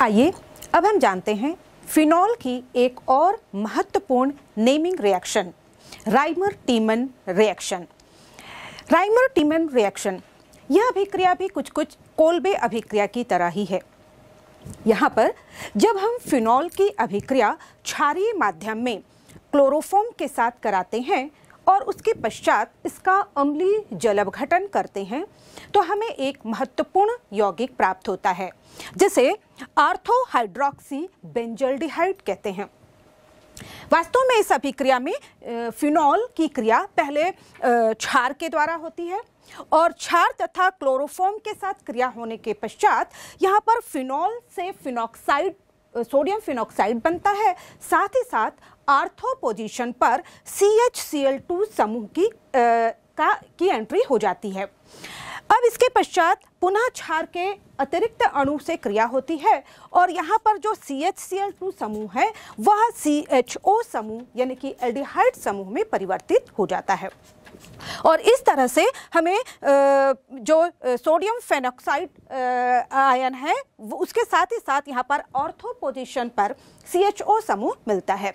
आइए अब हम जानते हैं फिनॉल की एक और महत्वपूर्ण naming reaction Reimer Tiemann reaction Reimer Tiemann reaction यह अभिक्रिया भी कुछ कुछ कोल्बे अभिक्रिया की तरह ही है यहाँ पर जब हम फिनॉल की अभिक्रिया क्षारीय माध्यम में क्लोरोफॉम के साथ कराते हैं और उसके पश्चात इसका अम्ली जल अवघटन करते हैं तो हमें एक महत्वपूर्ण यौगिक प्राप्त होता है जिसे आर्थोहाइड्रोक्सी बेंजल्डिहाइड कहते हैं वास्तव में इस अभिक्रिया में फिनॉल की क्रिया पहले क्षार के द्वारा होती है और क्षार तथा क्लोरोफॉर्म के साथ क्रिया होने के पश्चात यहाँ पर फिनॉल से फिनॉक्साइड सोडियम फिनॉक्साइड बनता है साथ ही साथ आर्थो पोजीशन पर C H C L two समूह की आ, का की एंट्री हो जाती है अब इसके पश्चात पुनः क्षार के अतिरिक्त अणु से क्रिया होती है और यहाँ पर जो C H C L two समूह है वह सी एच ओ समूह यानी कि एल्डिहाइड समूह में परिवर्तित हो जाता है और इस तरह से हमें जो सोडियम फेनोक्साइड आयन है उसके साथ ही साथ यहाँ पर ऑर्थो पोजिशन पर सी समूह मिलता है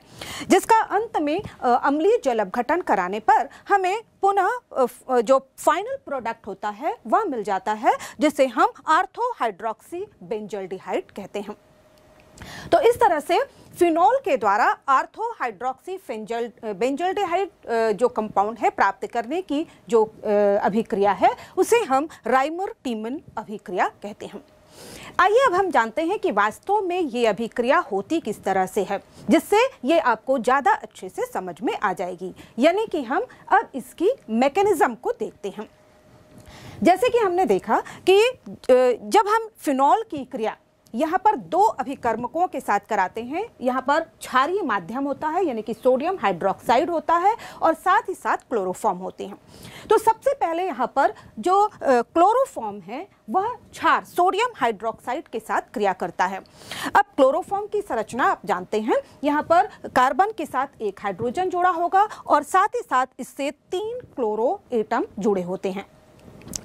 जिसका अंत में अम्लीय जल अपघटन कराने पर हमें पुनः जो फाइनल प्रोडक्ट होता है वह मिल जाता है जिसे हम आर्थोहाइड्रोक्सी हाइड्रोक्सी बेंजल कहते हैं तो इस तरह से फिनोल के द्वारा आर्थोहाइड्रोक्सी बेंजल्डिहाइड जो कंपाउंड है प्राप्त करने की जो अभिक्रिया है उसे हम राइमर टीमन अभिक्रिया कहते हैं आइए अब हम जानते हैं कि वास्तव में ये अभिक्रिया होती किस तरह से है जिससे ये आपको ज़्यादा अच्छे से समझ में आ जाएगी यानी कि हम अब इसकी मैकेनिज़्म को देखते हैं जैसे कि हमने देखा कि जब हम फिनॉल की क्रिया यहाँ पर दो अभिकर्मकों के साथ कराते हैं यहाँ पर क्षारीय माध्यम होता है यानी कि सोडियम हाइड्रोक्साइड होता है और साथ ही साथ क्लोरोफॉर्म होते हैं तो सबसे पहले यहाँ पर जो क्लोरोफॉर्म है वह क्षार सोडियम हाइड्रोक्साइड के साथ क्रिया करता है अब क्लोरोफॉर्म की संरचना आप जानते हैं यहाँ पर कार्बन के साथ एक हाइड्रोजन जोड़ा होगा और साथ ही साथ इससे तीन क्लोरो एटम जुड़े होते हैं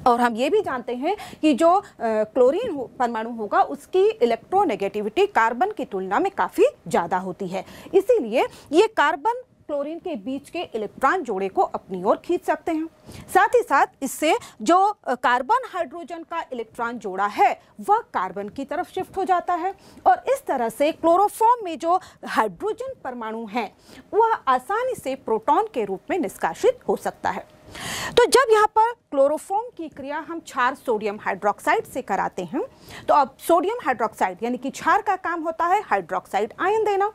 और हम ये भी जानते हैं कि जो क्लोरीन हो, परमाणु होगा उसकी इलेक्ट्रोनेगेटिविटी कार्बन की तुलना में काफ़ी ज़्यादा होती है इसीलिए ये कार्बन क्लोरीन के बीच के इलेक्ट्रॉन जोड़े को अपनी ओर खींच सकते हैं साथ ही साथ इससे जो कार्बन हाइड्रोजन का इलेक्ट्रॉन जोड़ा है वह कार्बन की तरफ शिफ्ट हो जाता है और इस तरह से क्लोरोफॉर्म में जो हाइड्रोजन परमाणु हैं वह आसानी से प्रोटॉन के रूप में निष्कासित हो सकता है तो जब यहाँ पर क्लोरोफॉर्म की क्रिया हम क्षार सोडियम हाइड्रोक्साइड से कराते हैं तो अब सोडियम हाइड्रोक्साइड यानी कि क्षार का काम होता है हाइड्रोक्साइड आयन देना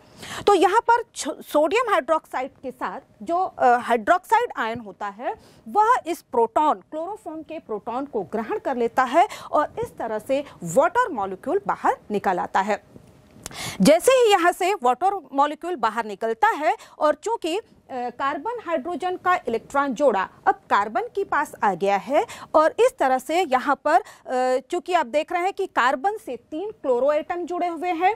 तो यहाँ पर सोडियम हाइड्रोक्साइड के साथ जो हाइड्रोक्साइड आयन होता है वह इस प्रोटॉन क्लोरोफॉर्म के प्रोटॉन को ग्रहण कर लेता है और इस तरह से वाटर मॉलिक्यूल बाहर निकल आता है जैसे ही यहाँ से वाटर मॉलिक्यूल बाहर निकलता है और चूंकि कार्बन हाइड्रोजन का इलेक्ट्रॉन जोड़ा अब कार्बन के पास आ गया है और इस तरह से यहाँ पर चूंकि आप देख रहे हैं कि कार्बन से तीन क्लोरो एटम जुड़े हुए हैं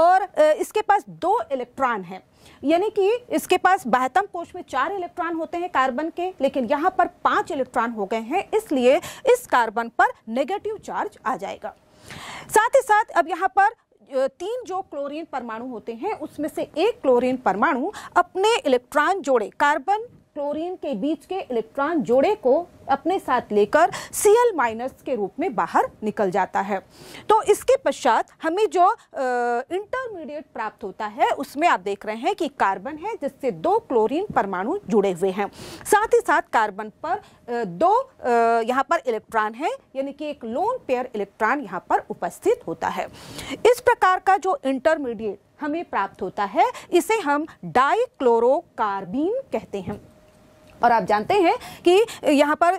और इसके पास दो इलेक्ट्रॉन हैं यानी कि इसके पास बहतम कोश में चार इलेक्ट्रॉन होते हैं कार्बन के लेकिन यहाँ पर पांच इलेक्ट्रॉन हो गए हैं इसलिए इस कार्बन पर नेगेटिव चार्ज आ जाएगा साथ ही साथ अब यहाँ पर तीन जो क्लोरीन परमाणु होते हैं उसमें से एक क्लोरीन परमाणु अपने इलेक्ट्रॉन जोड़े कार्बन क्लोरीन के बीच के इलेक्ट्रॉन जोड़े को अपने साथ लेकर सी एल माइनस के रूप में बाहर निकल जाता है तो इसके पश्चात हमें जो इंटरमीडिएट प्राप्त होता है उसमें आप देख रहे हैं कि कार्बन है जिससे दो क्लोरीन परमाणु जुड़े हुए हैं साथ ही साथ कार्बन पर दो यहाँ पर इलेक्ट्रॉन है यानी कि एक लोन पेयर इलेक्ट्रॉन यहाँ पर उपस्थित होता है इस प्रकार का जो इंटरमीडिएट हमें प्राप्त होता है इसे हम डाई कहते हैं और आप जानते हैं कि यहाँ पर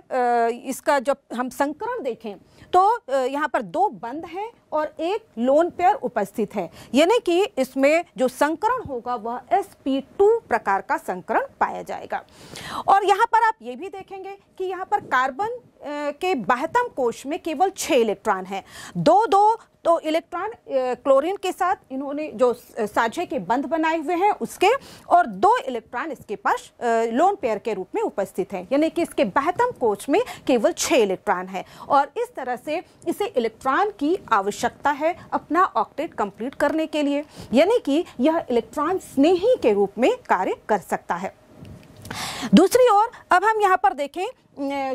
इसका जब हम संकरण देखें तो यहाँ पर दो बंद हैं और एक लोन पेयर उपस्थित है यानी कि इसमें जो संकरण होगा वह एस पी टू प्रकार का संकरण पाया जाएगा और यहाँ पर आप ये भी देखेंगे कि यहाँ पर कार्बन के बहतम कोश में केवल छः इलेक्ट्रॉन हैं दो दो तो इलेक्ट्रॉन क्लोरीन के साथ इन्होंने जो साझे के बंध बनाए हुए हैं उसके और दो इलेक्ट्रॉन इसके पास लोन पेयर के रूप में उपस्थित हैं यानी कि इसके बहतम कोच में केवल छः इलेक्ट्रॉन हैं और इस तरह से इसे इलेक्ट्रॉन की आवश्यकता है अपना ऑक्टेट कंप्लीट करने के लिए यानी कि यह इलेक्ट्रॉन स्नेही के रूप में कार्य कर सकता है दूसरी ओर अब हम यहाँ पर देखें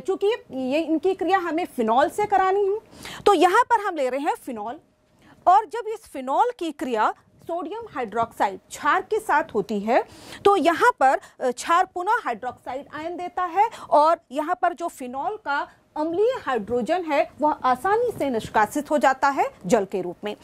चूंकि ये इनकी क्रिया हमें फ़िनॉल से करानी है तो यहाँ पर हम ले रहे हैं फ़िनॉल और जब इस फिनॉल की क्रिया सोडियम हाइड्रोक्साइड क्षार के साथ होती है तो यहाँ पर क्षार पुनः हाइड्रोक्साइड आयन देता है और यहाँ पर जो फिनॉल का अम्लीय हाइड्रोजन है वह आसानी से निष्कासित हो जाता है जल के रूप में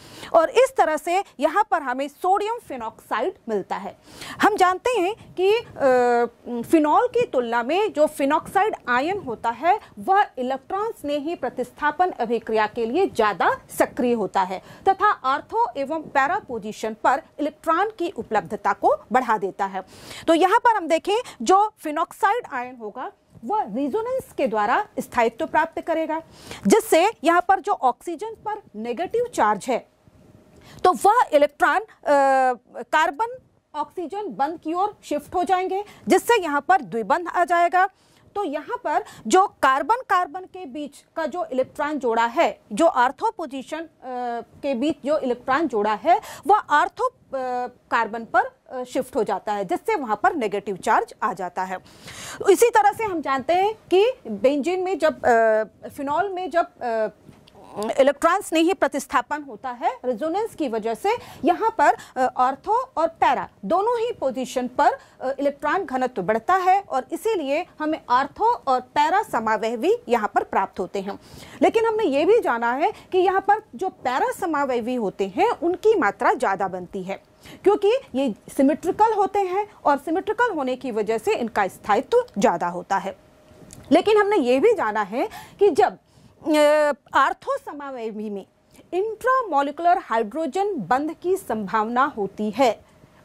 और इस तरह से यहाँ पर हमें सोडियम फिनॉक्साइड मिलता है हम जानते हैं कि फिनॉल की तुलना में जो फिनॉक्साइड आयन होता है वह इलेक्ट्रॉन स्नेही प्रतिस्थापन अभिक्रिया के लिए ज़्यादा सक्रिय होता है तथा आर्थो एवं पैरा पोजिशन पर इलेक्ट्रॉन की उपलब्धता को बढ़ा देता है तो यहाँ पर हम देखें जो फिनॉक्साइड आयन होगा वह रिजोनेंस के द्वारा स्थायित्व प्राप्त करेगा जिससे यहाँ पर जो ऑक्सीजन पर नेगेटिव चार्ज है तो वह इलेक्ट्रॉन कार्बन ऑक्सीजन बंद की ओर शिफ्ट हो जाएंगे जिससे यहाँ पर द्विबंध आ जाएगा तो यहाँ पर जो कार्बन कार्बन के बीच का जो इलेक्ट्रॉन जोड़ा है जो आर्थो पोजिशन के बीच जो इलेक्ट्रॉन जोड़ा है वह आर्थो कार्बन पर शिफ्ट हो जाता है जिससे वहाँ पर नेगेटिव चार्ज आ जाता है इसी तरह से हम जानते हैं कि बेंजीन में जब फिनॉल में जब इलेक्ट्रॉन्स नहीं प्रतिस्थापन होता है रेजोनेंस की वजह से यहाँ पर ऑर्थो और पैरा दोनों ही पोजीशन पर इलेक्ट्रॉन घनत्व बढ़ता है और इसीलिए हमें ऑर्थो और पैरा समावह भी यहाँ पर प्राप्त होते हैं लेकिन हमने ये भी जाना है कि यहाँ पर जो पैरा समावयवी होते हैं उनकी मात्रा ज़्यादा बनती है क्योंकि ये सिमेट्रिकल होते हैं और सिमेट्रिकल होने की वजह से इनका स्थायित्व ज़्यादा होता है लेकिन हमने ये भी जाना है कि जब आर्थो समावयवी में इंट्रामोलिकुलर हाइड्रोजन बंध की संभावना होती है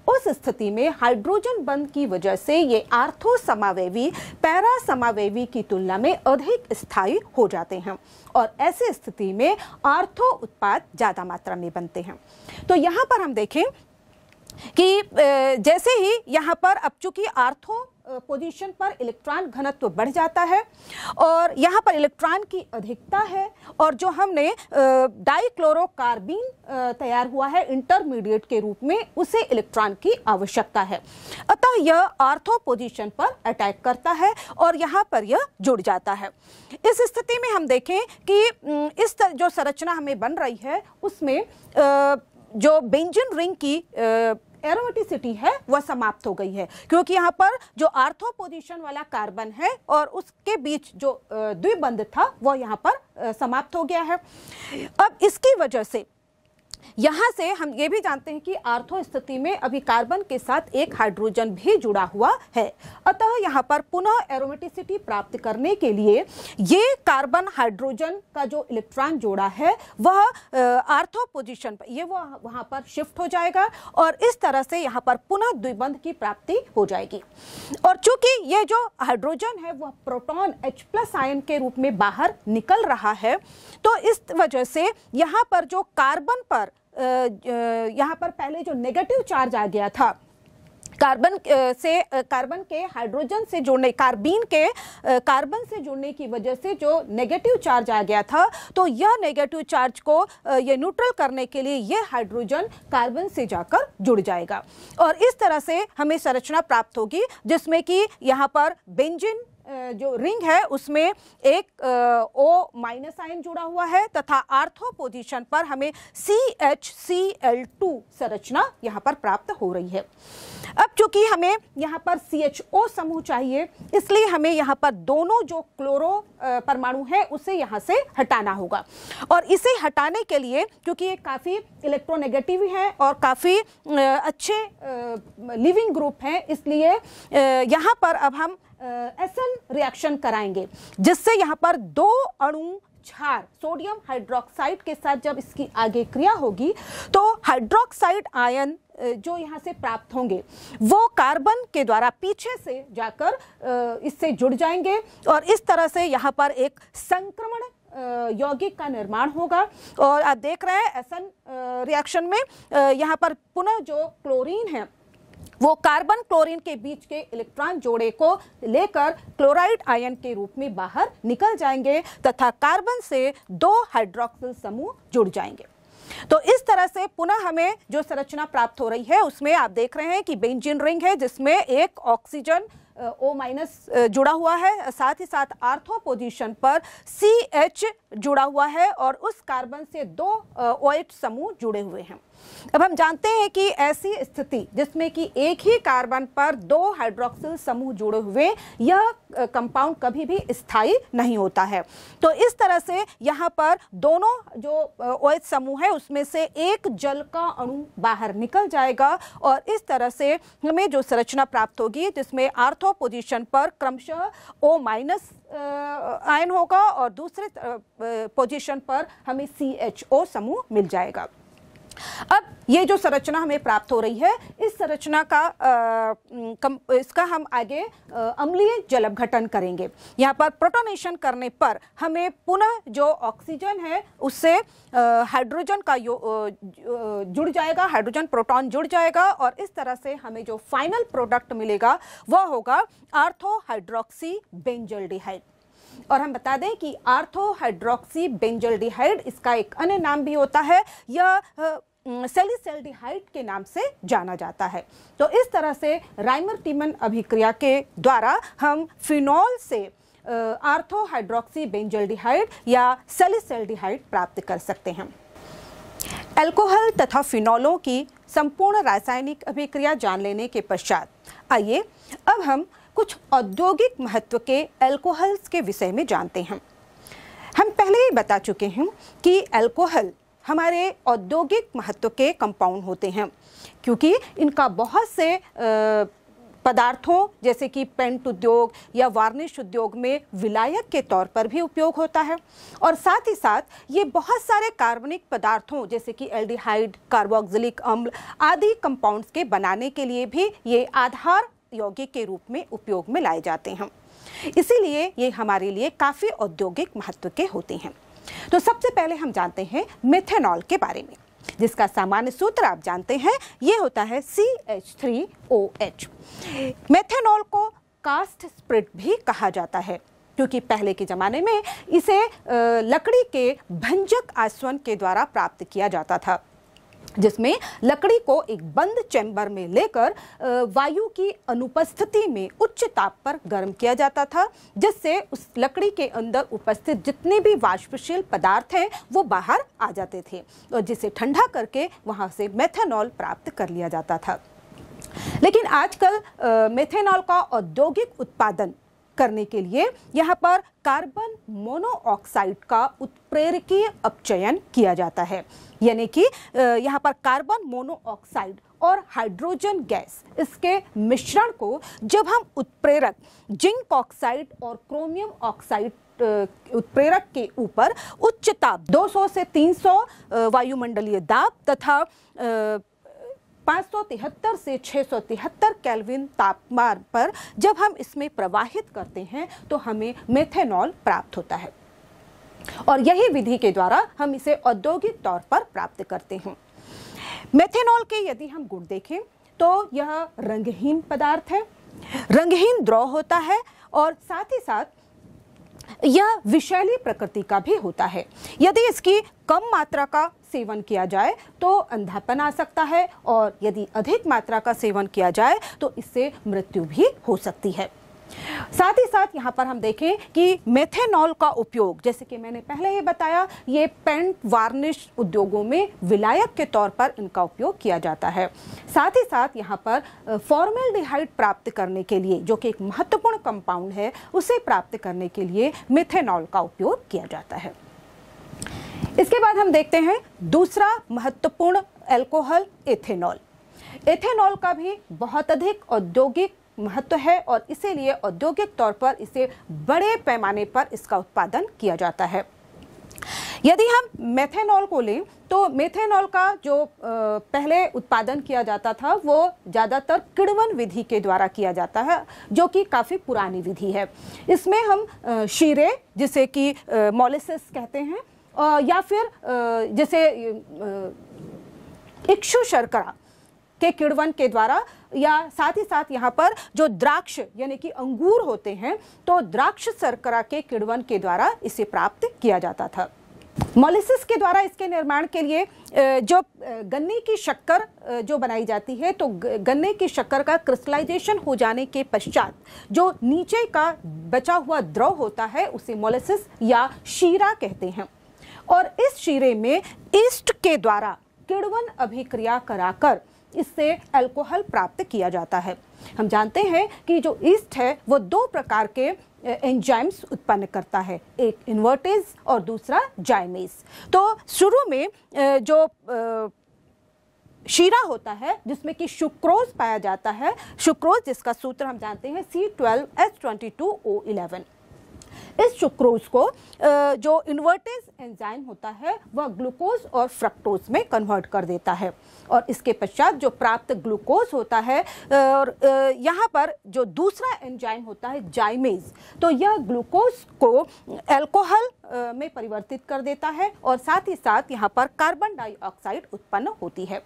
उस स्थिति में हाइड्रोजन बंध की वजह से ये आर्थो समावेवी पैरा समावेवी की तुलना में अधिक स्थायी हो जाते हैं और ऐसे स्थिति में आर्थो उत्पाद ज़्यादा मात्रा में बनते हैं तो यहाँ पर हम देखें कि जैसे ही यहाँ पर अब चूंकि आर्थो पोजीशन पर इलेक्ट्रॉन घनत्व बढ़ जाता है और यहाँ पर इलेक्ट्रॉन की अधिकता है और जो हमने डाइक्लोरोकार्बिन तैयार हुआ है इंटरमीडिएट के रूप में उसे इलेक्ट्रॉन की आवश्यकता है अतः यह आर्थो पोजीशन पर अटैक करता है और यहाँ पर यह जुड़ जाता है इस स्थिति में हम देखें कि इस जो संरचना हमें बन रही है उसमें आ, जो बेंजन रिंग की एरोमेटिसिटी है वह समाप्त हो गई है क्योंकि यहाँ पर जो आर्थो पोजिशन वाला कार्बन है और उसके बीच जो द्विबंध था वह यहाँ पर समाप्त हो गया है अब इसकी वजह से यहाँ से हम ये भी जानते हैं कि आर्थो स्थिति में अभी कार्बन के साथ एक हाइड्रोजन भी जुड़ा हुआ है अतः यहाँ पर पुनः एरोमेटिसिटी प्राप्त करने के लिए ये कार्बन हाइड्रोजन का जो इलेक्ट्रॉन जोड़ा है वह आर्थो पोजीशन पर ये वह वहाँ पर शिफ्ट हो जाएगा और इस तरह से यहाँ पर पुनः द्विबंध की प्राप्ति हो जाएगी और चूंकि ये जो हाइड्रोजन है वह प्रोटोन एच प्लस आयन के रूप में बाहर निकल रहा है तो इस वजह से यहाँ पर जो कार्बन पर यहाँ पर पहले जो नेगेटिव चार्ज आ गया था कार्बन से कार्बन के हाइड्रोजन से जुड़ने कार्बीन के कार्बन से जुड़ने की वजह से जो नेगेटिव चार्ज आ गया था तो यह नेगेटिव चार्ज को ये न्यूट्रल करने के लिए यह हाइड्रोजन कार्बन से जाकर जुड़ जाएगा और इस तरह से हमें संरचना प्राप्त होगी जिसमें कि यहाँ पर बेंजिन जो रिंग है उसमें एक ओ माइनस साइन जुड़ा हुआ है तथा आर्थो पोजीशन पर हमें C H C L two संरचना यहाँ पर प्राप्त हो रही है अब चूंकि हमें यहाँ पर सी एच ओ समूह चाहिए इसलिए हमें यहाँ पर दोनों जो क्लोरो परमाणु है उसे यहाँ से हटाना होगा और इसे हटाने के लिए क्योंकि ये काफ़ी इलेक्ट्रोनेगेटिव है और काफ़ी अच्छे लिविंग ग्रुप हैं इसलिए यहाँ पर अब हम एसन रिएक्शन कराएंगे जिससे यहाँ पर दो अणु क्षार सोडियम हाइड्रोक्साइड के साथ जब इसकी आगे क्रिया होगी तो हाइड्रोक्साइड आयन जो यहाँ से प्राप्त होंगे वो कार्बन के द्वारा पीछे से जाकर इससे जुड़ जाएंगे और इस तरह से यहाँ पर एक संक्रमण यौगिक का निर्माण होगा और आप देख रहे हैं एसन रिएक्शन में यहाँ पर पुनः जो क्लोरीन है वो कार्बन क्लोरीन के बीच के इलेक्ट्रॉन जोड़े को लेकर क्लोराइड आयन के रूप में बाहर निकल जाएंगे तथा कार्बन से दो हाइड्रोक्सिल समूह जुड़ जाएंगे तो इस तरह से पुनः हमें जो संरचना प्राप्त हो रही है उसमें आप देख रहे हैं कि बेंजिन रिंग है जिसमें एक ऑक्सीजन ओ माइनस जुड़ा हुआ है साथ ही साथ आर्थो पोजीशन पर सी एच जुड़ा हुआ है और उस कार्बन से दो ओ एच समूह जुड़े हुए हैं अब हम जानते हैं कि ऐसी स्थिति जिसमें कि एक ही कार्बन पर दो हाइड्रोक्सिल समूह जुड़े हुए यह कंपाउंड कभी भी स्थायी नहीं होता है तो इस तरह से यहाँ पर दोनों जो ओएच OH समूह है उसमें से एक जल का अणु बाहर निकल जाएगा और इस तरह से हमें जो संरचना प्राप्त होगी जिसमें आर्थो पोजिशन पर क्रमशः ओ माइनस आयन होगा और दूसरे पोजिशन पर हमें सी एच ओ समूह मिल जाएगा अब ये जो संरचना हमें प्राप्त हो रही है इस संरचना का आ, कम, इसका हम आगे अम्लीय जल घटन करेंगे यहाँ पर प्रोटोनेशन करने पर हमें पुनः जो ऑक्सीजन है उससे हाइड्रोजन का यो जुड़ जाएगा हाइड्रोजन प्रोटॉन जुड़ जाएगा और इस तरह से हमें जो फाइनल प्रोडक्ट मिलेगा वह होगा आर्थो हाइड्रोक्सी बेंजल डिहाइड और हम बता दें कि आर्थो हाइड्रोक्सी बेंजलडिहाइड इसका एक अन्य नाम भी होता है यह सेलिसल्डिहाइड के नाम से जाना जाता है तो इस तरह से राइमर टीमन अभिक्रिया के द्वारा हम फिनॉल से आर्थो हाइड्रोक्सी बेंजलडिहाइड या सेलिसल्डिहाइड प्राप्त कर सकते हैं एल्कोहल तथा फिनॉलों की संपूर्ण रासायनिक अभिक्रिया जान लेने के पश्चात आइए अब हम कुछ औद्योगिक महत्व के अल्कोहल्स के विषय में जानते हैं हम पहले ही बता चुके हैं कि अल्कोहल हमारे औद्योगिक महत्व के कंपाउंड होते हैं क्योंकि इनका बहुत से पदार्थों जैसे कि पेंट उद्योग या वार्निश उद्योग में विलायक के तौर पर भी उपयोग होता है और साथ ही साथ ये बहुत सारे कार्बनिक पदार्थों जैसे कि एल्डिहाइड कार्बोक्सिलिक अम्ल आदि कंपाउंड्स के बनाने के लिए भी ये आधार यौगिक के रूप में उपयोग में लाए जाते हैं इसीलिए ये हमारे लिए काफ़ी औद्योगिक महत्व के होते हैं तो सबसे पहले हम जानते हैं मेथेनॉल के बारे में जिसका सामान्य सूत्र आप जानते हैं ये होता है C H three O H methanol को कास्ट स्प्रिट भी कहा जाता है क्योंकि पहले के ज़माने में इसे लकड़ी के भंजक आसवन के द्वारा प्राप्त किया जाता था जिसमें लकड़ी को एक बंद चैम्बर में लेकर वायु की अनुपस्थिति में उच्च ताप पर गर्म किया जाता था जिससे उस लकड़ी के अंदर उपस्थित जितने भी वाष्पशील पदार्थ हैं वो बाहर आ जाते थे और जिसे ठंडा करके वहाँ से मेथेनॉल प्राप्त कर लिया जाता था लेकिन आजकल मेथेनॉल का औद्योगिक उत्पादन करने के लिए यहाँ पर कार्बन मोनोऑक्साइड का उत्प्रेरकीय अपचयन किया जाता है यानी कि यहाँ पर कार्बन मोनोऑक्साइड और हाइड्रोजन गैस इसके मिश्रण को जब हम उत्प्रेरक जिंक ऑक्साइड और क्रोमियम ऑक्साइड उत्प्रेरक के ऊपर उच्च ताप 200 से 300 वायुमंडलीय दाब तथा 573 से 673 केल्विन तापमान पर जब हम इसमें प्रवाहित करते हैं तो हमें मेथेनॉल प्राप्त होता है और यही विधि के द्वारा हम इसे औद्योगिक तौर पर प्राप्त करते हैं मेथेनॉल के यदि हम गुण देखें तो यह रंगहीन पदार्थ है रंगहीन द्रव होता है और साथ ही साथ यह विषैली प्रकृति का भी होता है यदि इसकी कम मात्रा का सेवन किया जाए तो अंधापन आ सकता है और यदि अधिक मात्रा का सेवन किया जाए तो इससे मृत्यु भी हो सकती है साथ ही साथ यहाँ पर हम देखें कि मेथेनॉल का उपयोग जैसे कि मैंने पहले ही बताया ये पेंट वार्निश उद्योगों में विलायक के तौर पर इनका उपयोग किया जाता है साथ ही साथ यहाँ पर डिहाइड प्राप्त करने के लिए जो कि एक महत्वपूर्ण कंपाउंड है उसे प्राप्त करने के लिए मेथेनॉल का उपयोग किया जाता है इसके बाद हम देखते हैं दूसरा महत्वपूर्ण एल्कोहल एथेनॉल एथेनॉल का भी बहुत अधिक औद्योगिक महत्व है और इसीलिए औद्योगिक तौर पर इसे बड़े पैमाने पर इसका उत्पादन किया जाता है यदि हम मेथेनॉल को लें तो मेथेनॉल का जो पहले उत्पादन किया जाता था वो ज़्यादातर किड़वन विधि के द्वारा किया जाता है जो कि काफ़ी पुरानी विधि है इसमें हम शीरे जिसे कि मोलिसिस कहते हैं या फिर जैसे इक्षु शर्करा के किड़वन के द्वारा या साथ ही साथ यहाँ पर जो द्राक्ष यानी कि अंगूर होते हैं तो द्राक्ष शर्करा के किड़वन के द्वारा इसे प्राप्त किया जाता था मोलिसिस के द्वारा इसके निर्माण के लिए जो गन्ने की शक्कर जो बनाई जाती है तो गन्ने की शक्कर का क्रिस्टलाइजेशन हो जाने के पश्चात जो नीचे का बचा हुआ द्रव होता है उसे मोलिसिस या शीरा कहते हैं और इस शीरे में ईस्ट के द्वारा किड़वन अभिक्रिया कराकर इससे अल्कोहल प्राप्त किया जाता है हम जानते हैं कि जो ईस्ट है वो दो प्रकार के एंजाइम्स उत्पन्न करता है एक इन्वर्टेज और दूसरा जाइमेज तो शुरू में जो शीरा होता है जिसमें कि शुक्रोज पाया जाता है शुक्रोज जिसका सूत्र हम जानते हैं C twelve S twenty two O eleven इस सुक्रोज को जो इन्वर्टेज एंजाइम होता है वह ग्लूकोज और फ्रक्टोज में कन्वर्ट कर देता है और इसके पश्चात जो प्राप्त ग्लूकोज होता है और यहाँ पर जो दूसरा एंजाइम होता है जाइमेज तो यह ग्लूकोज को एल्कोहल में परिवर्तित कर देता है और साथ ही साथ यहाँ पर कार्बन डाइऑक्साइड उत्पन्न होती है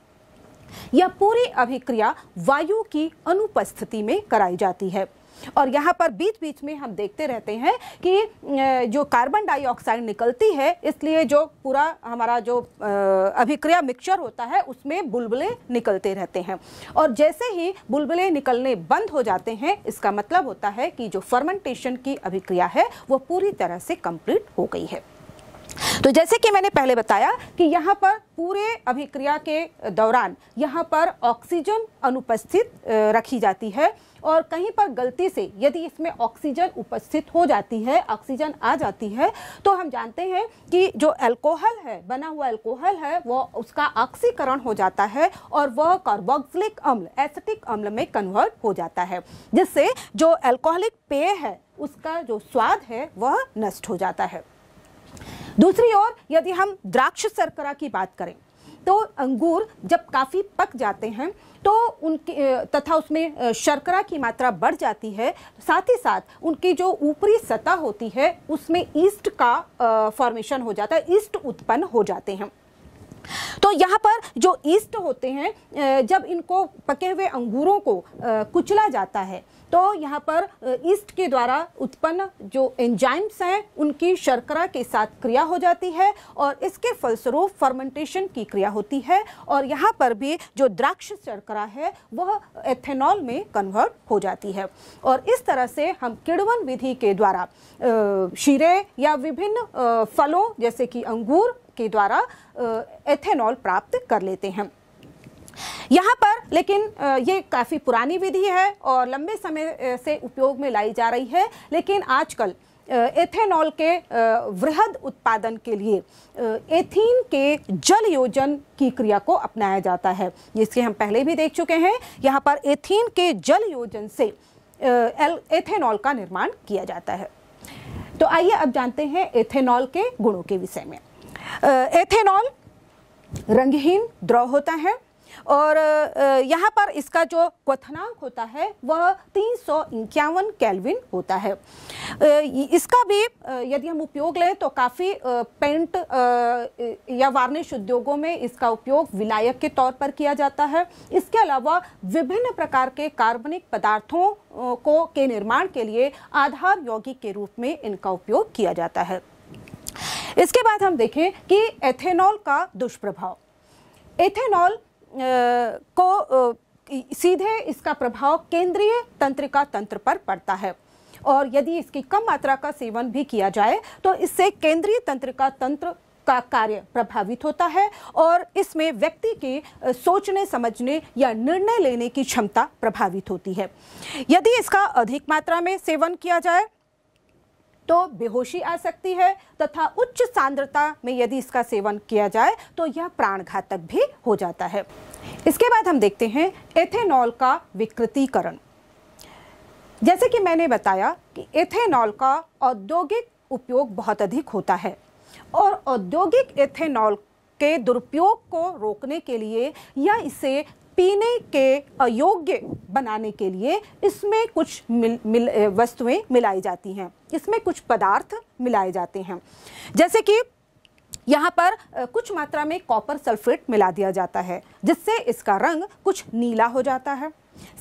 यह पूरी अभिक्रिया वायु की अनुपस्थिति में कराई जाती है और यहाँ पर बीच बीच में हम देखते रहते हैं कि जो कार्बन डाइऑक्साइड निकलती है इसलिए जो पूरा हमारा जो अभिक्रिया मिक्सचर होता है उसमें बुलबुलें निकलते रहते हैं और जैसे ही बुलबुलें निकलने बंद हो जाते हैं इसका मतलब होता है कि जो फर्मेंटेशन की अभिक्रिया है वो पूरी तरह से कंप्लीट हो गई है तो जैसे कि मैंने पहले बताया कि यहाँ पर पूरे अभिक्रिया के दौरान यहाँ पर ऑक्सीजन अनुपस्थित रखी जाती है और कहीं पर गलती से यदि इसमें ऑक्सीजन उपस्थित हो जाती है ऑक्सीजन आ जाती है तो हम जानते हैं कि जो एल्कोहल है बना हुआ एल्कोहल है वो उसका ऑक्सीकरण हो जाता है और वह कार्बोक्सिलिक अम्ल एसिटिक अम्ल में कन्वर्ट हो जाता है जिससे जो एल्कोहलिक पेय है उसका जो स्वाद है वह नष्ट हो जाता है दूसरी ओर यदि हम द्राक्ष शर्करा की बात करें तो अंगूर जब काफ़ी पक जाते हैं तो उनके तथा उसमें शर्करा की मात्रा बढ़ जाती है साथ ही साथ उनकी जो ऊपरी सतह होती है उसमें ईस्ट का फॉर्मेशन हो जाता है ईस्ट उत्पन्न हो जाते हैं तो यहाँ पर जो ईस्ट होते हैं जब इनको पके हुए अंगूरों को कुचला जाता है तो यहाँ पर ईस्ट के द्वारा उत्पन्न जो एंजाइम्स हैं उनकी शर्करा के साथ क्रिया हो जाती है और इसके फलस्वरूप फर्मेंटेशन की क्रिया होती है और यहाँ पर भी जो द्राक्ष शर्करा है वह एथेनॉल में कन्वर्ट हो जाती है और इस तरह से हम किड़वन विधि के द्वारा शीरे या विभिन्न फलों जैसे कि अंगूर के द्वारा एथेनॉल प्राप्त कर लेते हैं यहाँ पर लेकिन ये काफ़ी पुरानी विधि है और लंबे समय से उपयोग में लाई जा रही है लेकिन आजकल एथेनॉल के वृहद उत्पादन के लिए एथीन के जल योजन की क्रिया को अपनाया जाता है जिसके हम पहले भी देख चुके हैं यहाँ पर एथीन के जल योजन से एथेनॉल का निर्माण किया जाता है तो आइए अब जानते हैं एथेनॉल के गुणों के विषय में एथेनॉल रंगहीन द्रव होता है और यहाँ पर इसका जो क्वथनांक होता है वह तीन सौ इक्यावन कैलविन होता है इसका भी यदि हम उपयोग लें तो काफ़ी पेंट या वार्निश उद्योगों में इसका उपयोग विलायक के तौर पर किया जाता है इसके अलावा विभिन्न प्रकार के कार्बनिक पदार्थों को के निर्माण के लिए आधार यौगिक के रूप में इनका उपयोग किया जाता है इसके बाद हम देखें कि एथेनॉल का दुष्प्रभाव एथेनॉल को सीधे इसका प्रभाव केंद्रीय तंत्रिका तंत्र पर पड़ता है और यदि इसकी कम मात्रा का सेवन भी किया जाए तो इससे केंद्रीय तंत्रिका तंत्र का कार्य प्रभावित होता है और इसमें व्यक्ति के सोचने समझने या निर्णय लेने की क्षमता प्रभावित होती है यदि इसका अधिक मात्रा में सेवन किया जाए तो बेहोशी आ सकती है तथा उच्च सांद्रता में यदि इसका सेवन किया जाए तो यह प्राण घातक भी हो जाता है इसके बाद हम देखते हैं एथेनॉल का विकृतिकरण जैसे कि मैंने बताया कि एथेनॉल का औद्योगिक उपयोग बहुत अधिक होता है और औद्योगिक एथेनॉल के दुरुपयोग को रोकने के लिए या इसे पीने के अयोग्य बनाने के लिए इसमें कुछ मिल, मिल, वस्तुएं मिलाई जाती हैं इसमें कुछ पदार्थ मिलाए जाते हैं जैसे कि यहाँ पर कुछ मात्रा में कॉपर सल्फेट मिला दिया जाता है जिससे इसका रंग कुछ नीला हो जाता है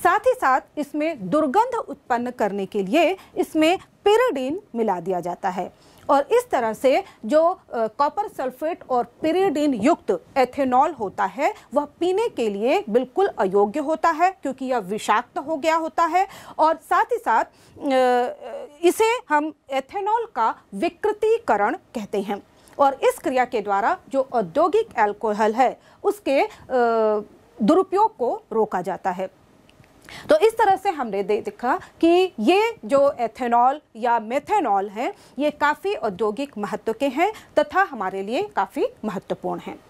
साथ ही साथ इसमें दुर्गंध उत्पन्न करने के लिए इसमें पिरोडीन मिला दिया जाता है और इस तरह से जो कॉपर सल्फेट और पिरीडीन युक्त एथेनॉल होता है वह पीने के लिए बिल्कुल अयोग्य होता है क्योंकि यह विषाक्त हो गया होता है और साथ ही साथ इसे हम एथेनॉल का विकृतिकरण कहते हैं और इस क्रिया के द्वारा जो औद्योगिक एल्कोहल है उसके दुरुपयोग को रोका जाता है तो इस तरह से हमने देखा कि ये जो एथेनॉल या मेथेनॉल हैं ये काफ़ी औद्योगिक महत्व के हैं तथा हमारे लिए काफ़ी महत्वपूर्ण हैं